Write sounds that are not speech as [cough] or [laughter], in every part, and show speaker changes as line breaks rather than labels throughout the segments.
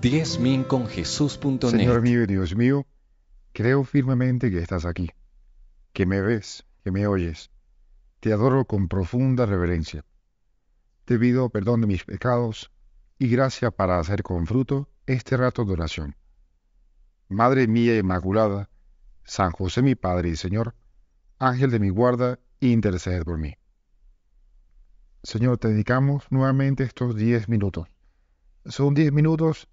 Jesús. Señor mío y Dios mío, creo firmemente que estás aquí, que me ves, que me oyes. Te adoro con profunda reverencia. Te pido perdón de mis pecados y gracia para hacer con fruto este rato de oración. Madre mía Inmaculada, San José mi Padre y Señor, Ángel de mi guarda, interced por mí. Señor, te dedicamos nuevamente estos diez minutos. Son diez minutos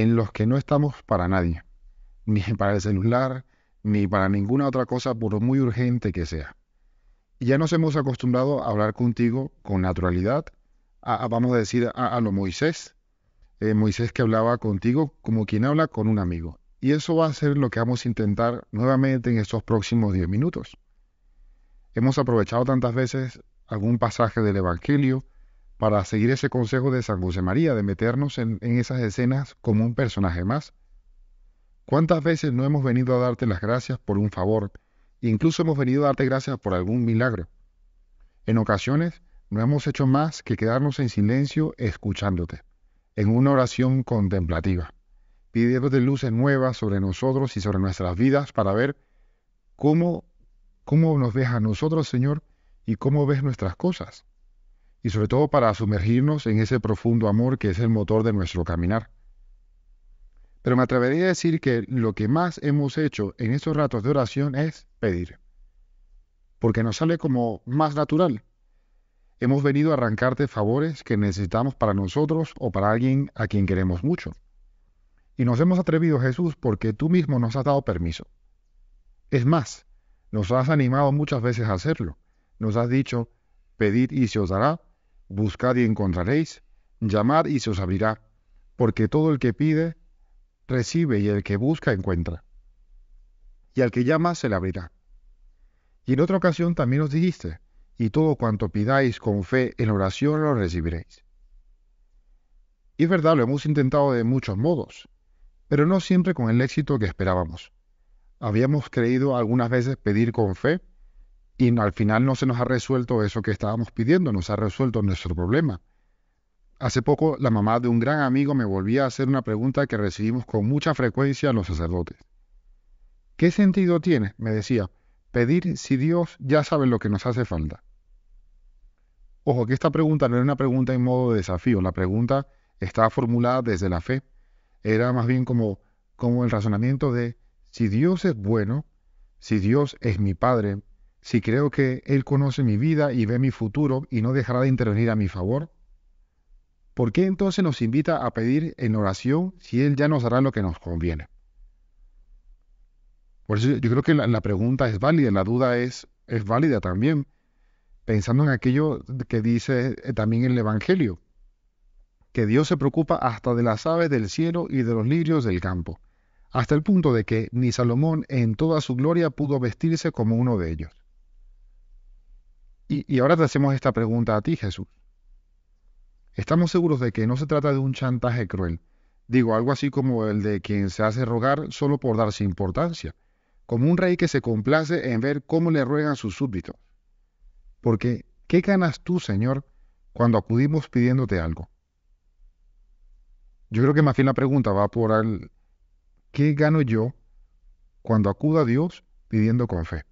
en los que no estamos para nadie, [laughs] ni para el celular, ni para ninguna otra cosa por muy urgente que sea. ya nos hemos acostumbrado a hablar contigo con naturalidad, vamos a decir a, lo Moisés, eh, Moisés que hablaba contigo como quien habla con un amigo. Y eso va a ser lo que vamos a intentar nuevamente en estos próximos 10 minutos. Hemos aprovechado tantas veces algún pasaje del Evangelio, para seguir ese consejo de San José María, de meternos en, esas escenas como un personaje más. ¿Cuántas veces no hemos venido a darte las gracias por un favor? Incluso hemos venido a darte gracias por algún milagro. En ocasiones no hemos hecho más que quedarnos en silencio escuchándote, en una oración contemplativa, pidiéndote luces nuevas sobre nosotros y sobre nuestras vidas para ver cómo, cómo nos ves a nosotros, Señor, y cómo ves nuestras cosas y sobre todo para sumergirnos en ese profundo amor que es el motor de nuestro caminar. Pero me atrevería a decir que lo que más hemos hecho en estos ratos de oración es pedir, porque nos sale como más natural. Hemos venido a arrancarte favores que necesitamos para nosotros o para alguien a quien queremos mucho. Y nos hemos atrevido, Jesús, porque tú mismo nos has dado permiso. Es más, nos has animado muchas veces a hacerlo. Nos has dicho, pedid y se os dará, buscad y encontraréis, llamad y se os abrirá, porque todo el que pide, recibe y el que busca, encuentra. Y al que llama, se le abrirá. Y en otra ocasión también os dijiste, y todo cuanto pidáis con fe en oración lo recibiréis. Y es verdad, lo hemos intentado de muchos modos, pero no siempre con el éxito que esperábamos. Habíamos creído algunas veces pedir con fe, y al final no se nos ha resuelto eso que estábamos pidiendo, nos ha resuelto nuestro problema. Hace poco la mamá de un gran amigo me volvía a hacer una pregunta que recibimos con mucha frecuencia los sacerdotes. ¿Qué sentido tiene, me decía, pedir si Dios ya sabe lo que nos hace falta? Ojo, que esta pregunta no era una pregunta en modo de desafío, la pregunta estaba formulada desde la fe, era más bien como, como el razonamiento de si Dios es bueno, si Dios es mi Padre, si creo que Él conoce mi vida y ve mi futuro y no dejará de intervenir a mi favor? ¿Por qué entonces nos invita a pedir en oración si Él ya nos hará lo que nos conviene? Por eso yo creo que la, pregunta es válida, la duda es, es válida también, pensando en aquello que dice eh, también el Evangelio, que Dios se preocupa hasta de las aves del cielo y de los lirios del campo, hasta el punto de que ni Salomón en toda su gloria pudo vestirse como uno de ellos. Y, ahora te hacemos esta pregunta a ti, Jesús. Estamos seguros de que no se trata de un chantaje cruel, digo algo así como el de quien se hace rogar solo por darse importancia, como un rey que se complace en ver cómo le ruegan sus súbditos. Porque, ¿qué ganas tú, Señor, cuando acudimos pidiéndote algo? Yo creo que más bien la pregunta va por el ¿qué gano yo cuando acudo a Dios pidiendo con fe?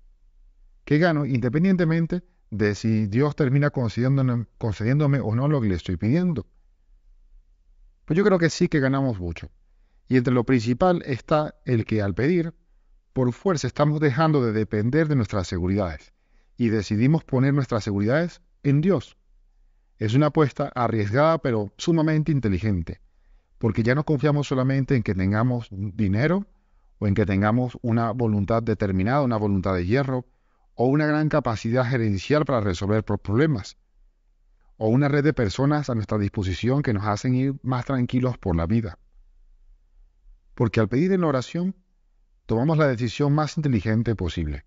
¿Qué gano independientemente de si Dios termina concediéndome, concediéndome o no lo que le estoy pidiendo. Pues yo creo que sí que ganamos mucho. Y entre lo principal está el que al pedir, por fuerza estamos dejando de depender de nuestras seguridades y decidimos poner nuestras seguridades en Dios. Es una apuesta arriesgada pero sumamente inteligente, porque ya no confiamos solamente en que tengamos dinero o en que tengamos una voluntad determinada, una voluntad de hierro, o una gran capacidad gerencial para resolver problemas, o una red de personas a nuestra disposición que nos hacen ir más tranquilos por la vida. Porque al pedir en la oración, tomamos la decisión más inteligente posible.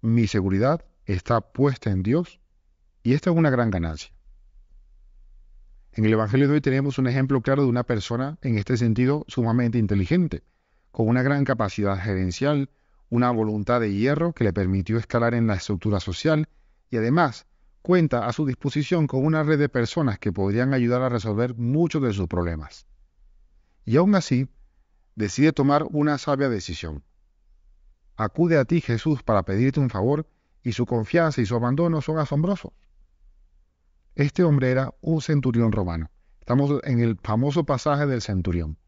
Mi seguridad está puesta en Dios y esta es una gran ganancia. En el Evangelio de hoy tenemos un ejemplo claro de una persona en este sentido sumamente inteligente, con una gran capacidad gerencial, una voluntad de hierro que le permitió escalar en la estructura social y además cuenta a su disposición con una red de personas que podrían ayudar a resolver muchos de sus problemas. Y aún así, decide tomar una sabia decisión. Acude a ti Jesús para pedirte un favor y su confianza y su abandono son asombrosos. Este hombre era un centurión romano. Estamos en el famoso pasaje del centurión.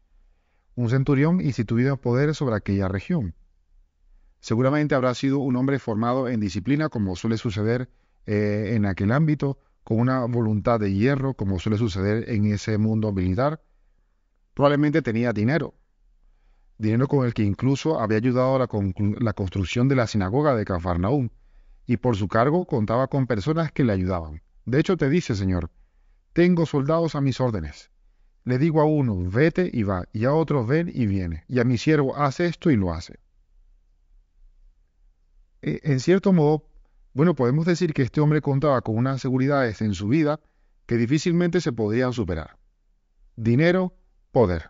Un centurión instituido en poder sobre aquella región. Seguramente habrá sido un hombre formado en disciplina, como suele suceder eh, en aquel ámbito, con una voluntad de hierro, como suele suceder en ese mundo militar. Probablemente tenía dinero, dinero con el que incluso había ayudado a la, construcción de la sinagoga de Cafarnaúm, y por su cargo contaba con personas que le ayudaban. De hecho, te dice, Señor, tengo soldados a mis órdenes. Le digo a uno, vete y va, y a otro, ven y viene, y a mi siervo, hace esto y lo hace. Eh, en cierto modo, bueno, podemos decir que este hombre contaba con unas seguridades en su vida que difícilmente se podían superar. Dinero, poder.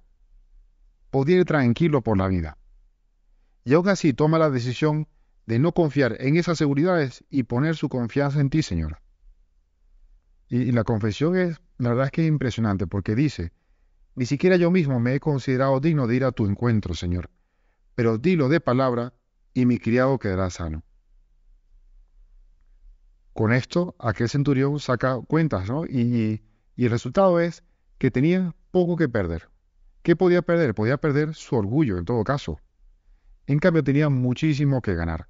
Podía ir tranquilo por la vida. Y aún así toma la decisión de no confiar en esas seguridades y poner su confianza en ti, Señor. Y, la confesión es, la verdad es que es impresionante porque dice, ni siquiera yo mismo me he considerado digno de ir a tu encuentro, Señor, pero dilo de palabra y mi criado quedará sano. Con esto, aquel centurión saca cuentas, ¿no? Y, y el resultado es que tenía poco que perder. ¿Qué podía perder? Podía perder su orgullo, en todo caso. En cambio, tenía muchísimo que ganar.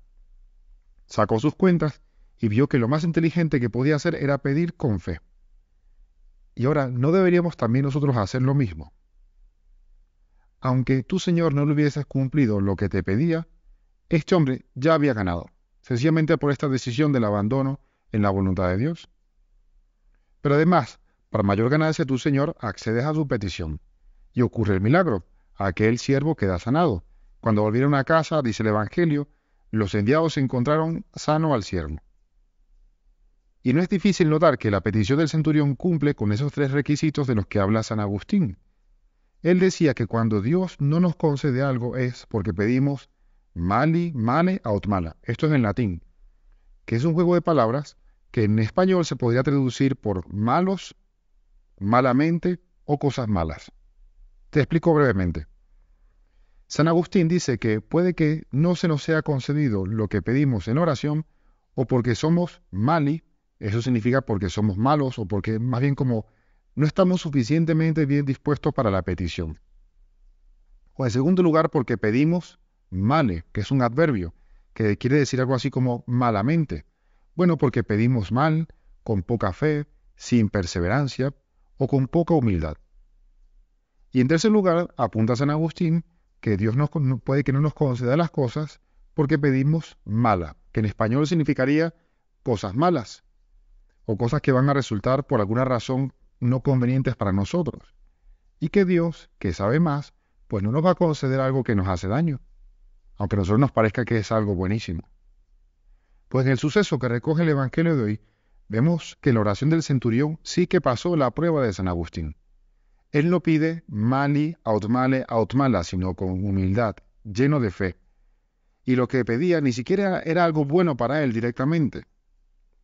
Sacó sus cuentas y vio que lo más inteligente que podía hacer era pedir con fe. Y ahora, ¿no deberíamos también nosotros hacer lo mismo? Aunque tú, Señor, no le hubieses cumplido lo que te pedía, este hombre ya había ganado, sencillamente por esta decisión del abandono en la voluntad de Dios. Pero además, para mayor ganancia tu Señor accedes a su petición. Y ocurre el milagro, aquel siervo queda sanado. Cuando volvieron a casa, dice el Evangelio, los enviados encontraron sano al siervo. Y no es difícil notar que la petición del centurión cumple con esos tres requisitos de los que habla San Agustín. Él decía que cuando Dios no nos concede algo es porque pedimos Mali, male, autmala. Esto es en latín, que es un juego de palabras que en español se podría traducir por malos, malamente o cosas malas. Te explico brevemente. San Agustín dice que puede que no se nos sea concedido lo que pedimos en oración o porque somos mali, eso significa porque somos malos o porque más bien como no estamos suficientemente bien dispuestos para la petición. O en segundo lugar porque pedimos male, que es un adverbio, que quiere decir algo así como malamente. Bueno, porque pedimos mal, con poca fe, sin perseverancia o con poca humildad. Y en tercer lugar, apunta San Agustín que Dios nos, puede que no nos conceda las cosas porque pedimos mala, que en español significaría cosas malas o cosas que van a resultar por alguna razón no convenientes para nosotros. Y que Dios, que sabe más, pues no nos va a conceder algo que nos hace daño aunque a nosotros nos parezca que es algo buenísimo. Pues en el suceso que recoge el Evangelio de hoy, vemos que la oración del centurión sí que pasó la prueba de San Agustín. Él no pide mali aut male aut mala, sino con humildad, lleno de fe. Y lo que pedía ni siquiera era algo bueno para él directamente.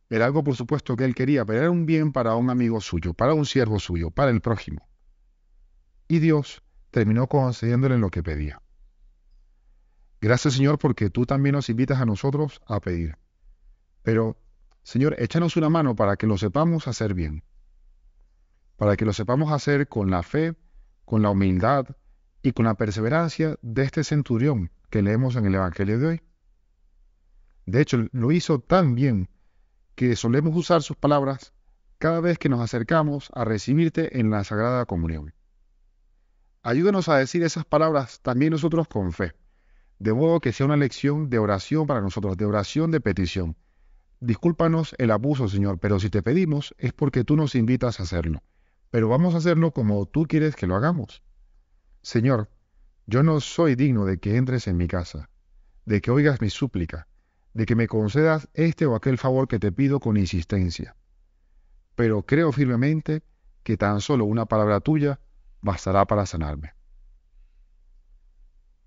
Era algo, por supuesto, que él quería, pero era un bien para un amigo suyo, para un siervo suyo, para el prójimo. Y Dios terminó concediéndole lo que pedía. Gracias, Señor, porque tú también nos invitas a nosotros a pedir. Pero, Señor, échanos una mano para que lo sepamos hacer bien, para que lo sepamos hacer con la fe, con la humildad y con la perseverancia de este centurión que leemos en el Evangelio de hoy. De hecho, lo hizo tan bien que solemos usar sus palabras cada vez que nos acercamos a recibirte en la Sagrada Comunión. Ayúdanos a decir esas palabras también nosotros con fe de modo que sea una lección de oración para nosotros, de oración de petición. Discúlpanos el abuso, Señor, pero si te pedimos es porque tú nos invitas a hacerlo. Pero vamos a hacerlo como tú quieres que lo hagamos. Señor, yo no soy digno de que entres en mi casa, de que oigas mi súplica, de que me concedas este o aquel favor que te pido con insistencia. Pero creo firmemente que tan solo una palabra tuya bastará para sanarme.